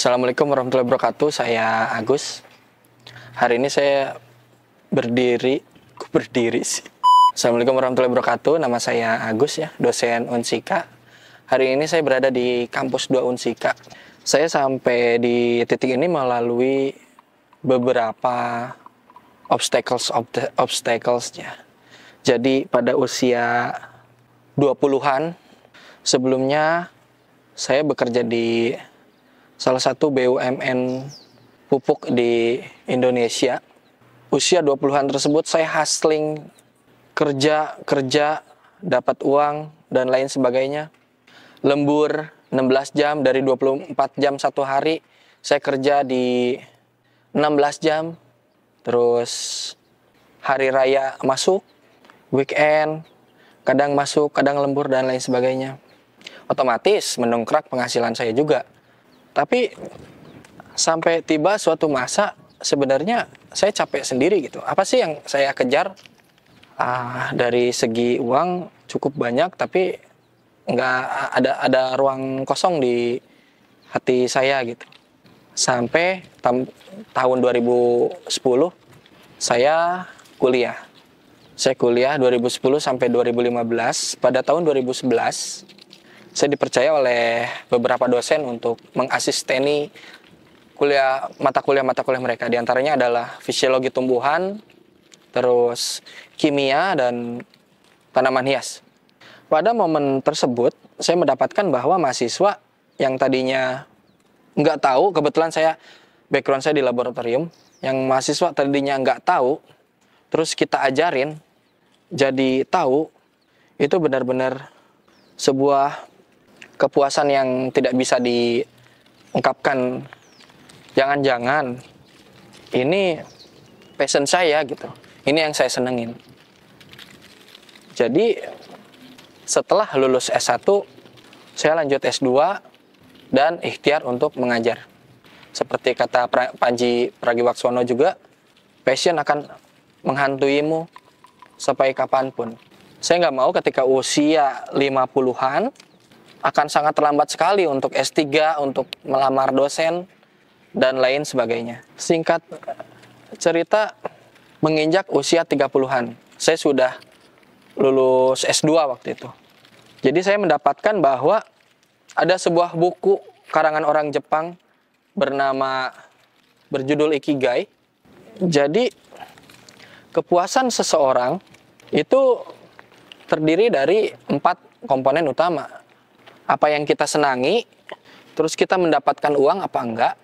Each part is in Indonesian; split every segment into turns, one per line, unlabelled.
Assalamualaikum warahmatullahi wabarakatuh. Saya Agus. Hari ini saya berdiri, aku berdiri sih. Assalamualaikum warahmatullahi wabarakatuh. Nama saya Agus ya, dosen Unsika. Hari ini saya berada di kampus 2 Unsika. Saya sampai di titik ini melalui beberapa obstacles obstacles ya. Jadi pada usia 20-an sebelumnya saya bekerja di salah satu BUMN pupuk di Indonesia. Usia 20-an tersebut saya hustling kerja, kerja, dapat uang, dan lain sebagainya. Lembur 16 jam dari 24 jam satu hari, saya kerja di 16 jam. Terus hari raya masuk, weekend, kadang masuk, kadang lembur, dan lain sebagainya. Otomatis mendongkrak penghasilan saya juga tapi sampai tiba suatu masa sebenarnya saya capek sendiri gitu apa sih yang saya kejar ah, dari segi uang cukup banyak tapi nggak ada ada ruang kosong di hati saya gitu sampai tam, tahun 2010 saya kuliah saya kuliah 2010 sampai 2015 pada tahun 2011 saya dipercaya oleh beberapa dosen untuk mengasisteni kuliah mata kuliah mata kuliah mereka diantaranya adalah fisiologi tumbuhan terus kimia dan tanaman hias pada momen tersebut saya mendapatkan bahwa mahasiswa yang tadinya nggak tahu kebetulan saya background saya di laboratorium yang mahasiswa tadinya nggak tahu terus kita ajarin jadi tahu itu benar-benar sebuah kepuasan yang tidak bisa diungkapkan. Jangan-jangan ini passion saya gitu. Ini yang saya senengin. Jadi setelah lulus S1, saya lanjut S2 dan ikhtiar untuk mengajar. Seperti kata pra Panji Pragiwaksono juga, passion akan menghantuimu sampai kapanpun. Saya nggak mau ketika usia 50-an, akan sangat terlambat sekali untuk S3, untuk melamar dosen, dan lain sebagainya. Singkat eh, cerita, menginjak usia 30-an, saya sudah lulus S2 waktu itu. Jadi saya mendapatkan bahwa ada sebuah buku karangan orang Jepang bernama berjudul Ikigai. Jadi kepuasan seseorang itu terdiri dari empat komponen utama apa yang kita senangi, terus kita mendapatkan uang apa enggak,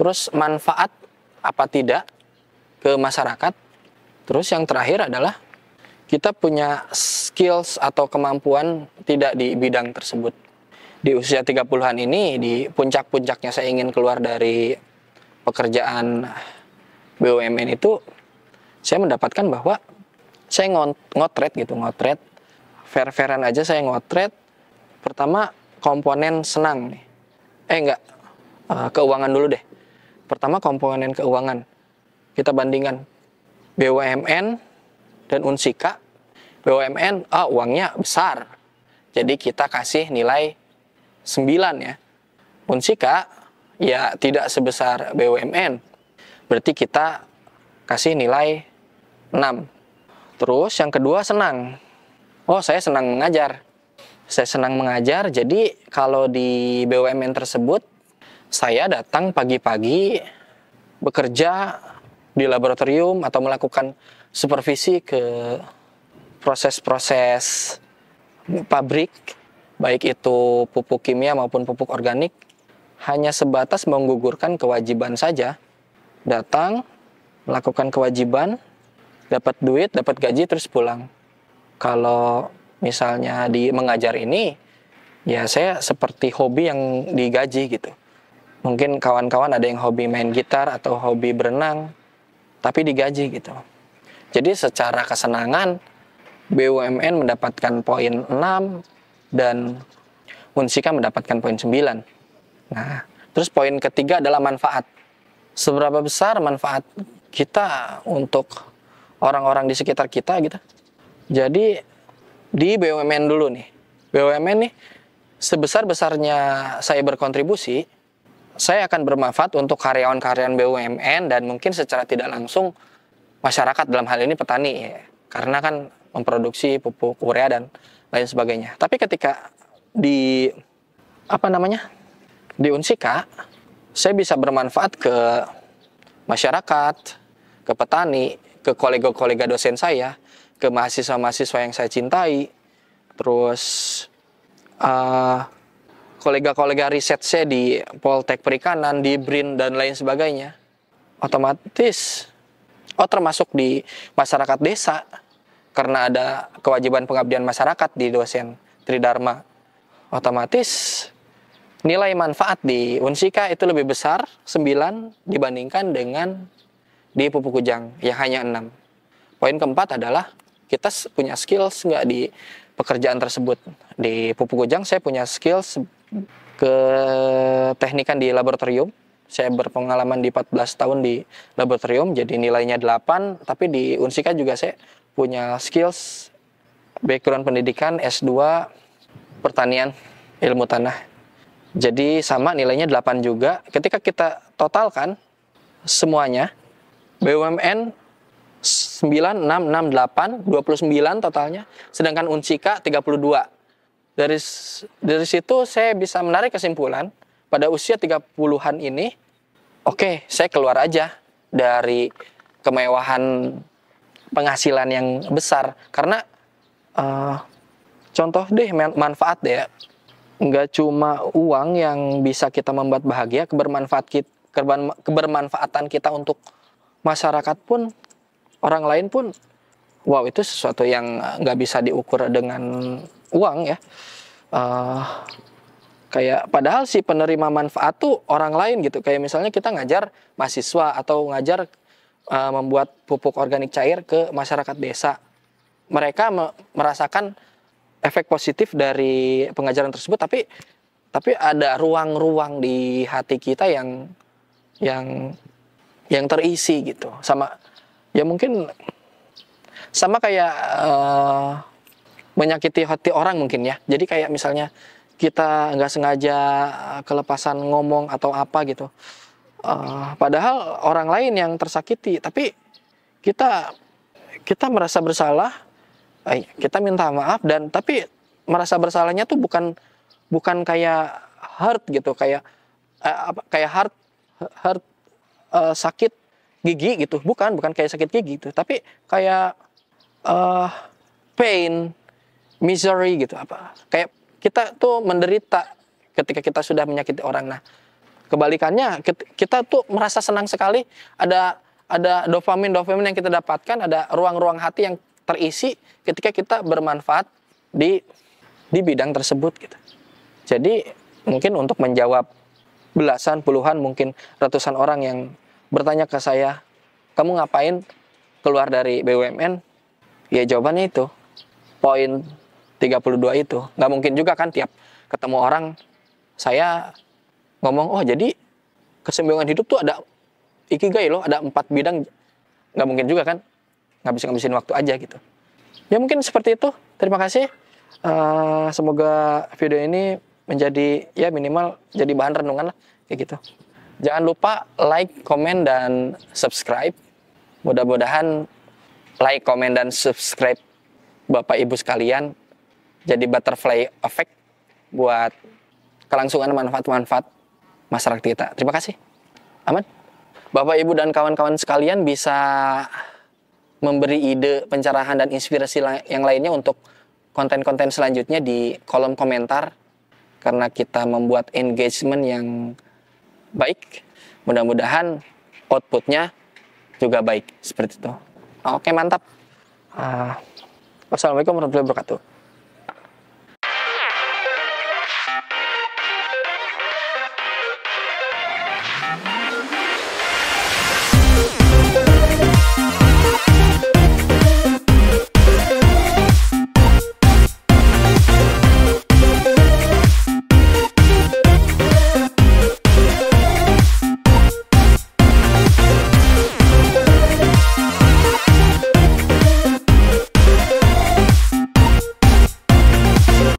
terus manfaat apa tidak ke masyarakat. Terus yang terakhir adalah kita punya skills atau kemampuan tidak di bidang tersebut. Di usia 30-an ini di puncak-puncaknya saya ingin keluar dari pekerjaan BUMN itu saya mendapatkan bahwa saya ngotret gitu, ngotret fair-fairan aja saya ngotret Pertama, komponen senang nih. Eh enggak, eh, keuangan dulu deh. Pertama komponen keuangan. Kita bandingkan BUMN dan Unsika. BUMN ah oh, uangnya besar. Jadi kita kasih nilai 9 ya. Unsika ya tidak sebesar BUMN. Berarti kita kasih nilai 6. Terus yang kedua senang. Oh, saya senang mengajar saya senang mengajar. Jadi kalau di BUMN tersebut saya datang pagi-pagi bekerja di laboratorium atau melakukan supervisi ke proses-proses pabrik baik itu pupuk kimia maupun pupuk organik hanya sebatas menggugurkan kewajiban saja. Datang, melakukan kewajiban, dapat duit, dapat gaji terus pulang. Kalau misalnya di mengajar ini ya saya seperti hobi yang digaji gitu mungkin kawan-kawan ada yang hobi main gitar atau hobi berenang tapi digaji gitu jadi secara kesenangan BUMN mendapatkan poin 6 dan Unsika mendapatkan poin 9. Nah, terus poin ketiga adalah manfaat. Seberapa besar manfaat kita untuk orang-orang di sekitar kita gitu. Jadi di BUMN dulu nih. BUMN nih sebesar-besarnya saya berkontribusi, saya akan bermanfaat untuk karyawan-karyawan BUMN dan mungkin secara tidak langsung masyarakat dalam hal ini petani ya. Karena kan memproduksi pupuk urea dan lain sebagainya. Tapi ketika di apa namanya? di Unsika, saya bisa bermanfaat ke masyarakat, ke petani, ke kolega-kolega dosen saya ke mahasiswa-mahasiswa yang saya cintai, terus uh, kolega-kolega riset saya di Poltek Perikanan, di BRIN, dan lain sebagainya. Otomatis, oh termasuk di masyarakat desa, karena ada kewajiban pengabdian masyarakat di dosen Tridharma. Otomatis nilai manfaat di Unsika itu lebih besar 9 dibandingkan dengan di pupuk Kujang, yang hanya 6. Poin keempat adalah kita punya skills nggak di pekerjaan tersebut di pupuk Gojang saya punya skills ke teknikan di laboratorium saya berpengalaman di 14 tahun di laboratorium jadi nilainya 8 tapi di Unsika juga saya punya skills background pendidikan S2 pertanian ilmu tanah jadi sama nilainya 8 juga ketika kita totalkan semuanya BUMN 9, 6, 6, 8, 29 totalnya. Sedangkan K 32. Dari, dari situ saya bisa menarik kesimpulan, pada usia 30-an ini, oke, okay, saya keluar aja dari kemewahan penghasilan yang besar. Karena uh, contoh deh manfaat deh ya. Nggak cuma uang yang bisa kita membuat bahagia, kebermanfaat kita, kebermanfaatan kita untuk masyarakat pun orang lain pun wow itu sesuatu yang nggak bisa diukur dengan uang ya uh, kayak padahal si penerima manfaat tuh orang lain gitu kayak misalnya kita ngajar mahasiswa atau ngajar uh, membuat pupuk organik cair ke masyarakat desa mereka me merasakan efek positif dari pengajaran tersebut tapi tapi ada ruang-ruang di hati kita yang yang yang terisi gitu sama ya mungkin sama kayak uh, menyakiti hati orang mungkin ya. Jadi kayak misalnya kita nggak sengaja eh, kelepasan ngomong atau apa gitu. Uh, padahal orang lain yang tersakiti, tapi kita kita merasa bersalah, kita minta maaf dan tapi merasa bersalahnya tuh bukan bukan kayak hurt gitu, kayak uh, kayak hurt hurt uh, sakit gigi gitu bukan bukan kayak sakit gigi gitu tapi kayak uh, pain misery gitu apa kayak kita tuh menderita ketika kita sudah menyakiti orang nah kebalikannya kita tuh merasa senang sekali ada ada dopamin dopamin yang kita dapatkan ada ruang-ruang hati yang terisi ketika kita bermanfaat di di bidang tersebut gitu jadi mungkin untuk menjawab belasan puluhan mungkin ratusan orang yang bertanya ke saya, kamu ngapain keluar dari BUMN? Ya jawabannya itu, poin 32 itu. Nggak mungkin juga kan tiap ketemu orang, saya ngomong, oh jadi kesembuhan hidup tuh ada ikigai loh, ada empat bidang. Nggak mungkin juga kan, nggak bisa ngabisin waktu aja gitu. Ya mungkin seperti itu, terima kasih. Uh, semoga video ini menjadi ya minimal jadi bahan renungan lah kayak gitu. Jangan lupa like, komen, dan subscribe. Mudah-mudahan like, komen, dan subscribe Bapak Ibu sekalian jadi butterfly effect buat kelangsungan manfaat-manfaat masyarakat kita. Terima kasih. Aman. Bapak, Ibu, dan kawan-kawan sekalian bisa memberi ide, pencerahan, dan inspirasi yang lainnya untuk konten-konten selanjutnya di kolom komentar karena kita membuat engagement yang baik, mudah-mudahan outputnya juga baik seperti itu. Oke mantap. Uh, wassalamualaikum warahmatullahi wabarakatuh.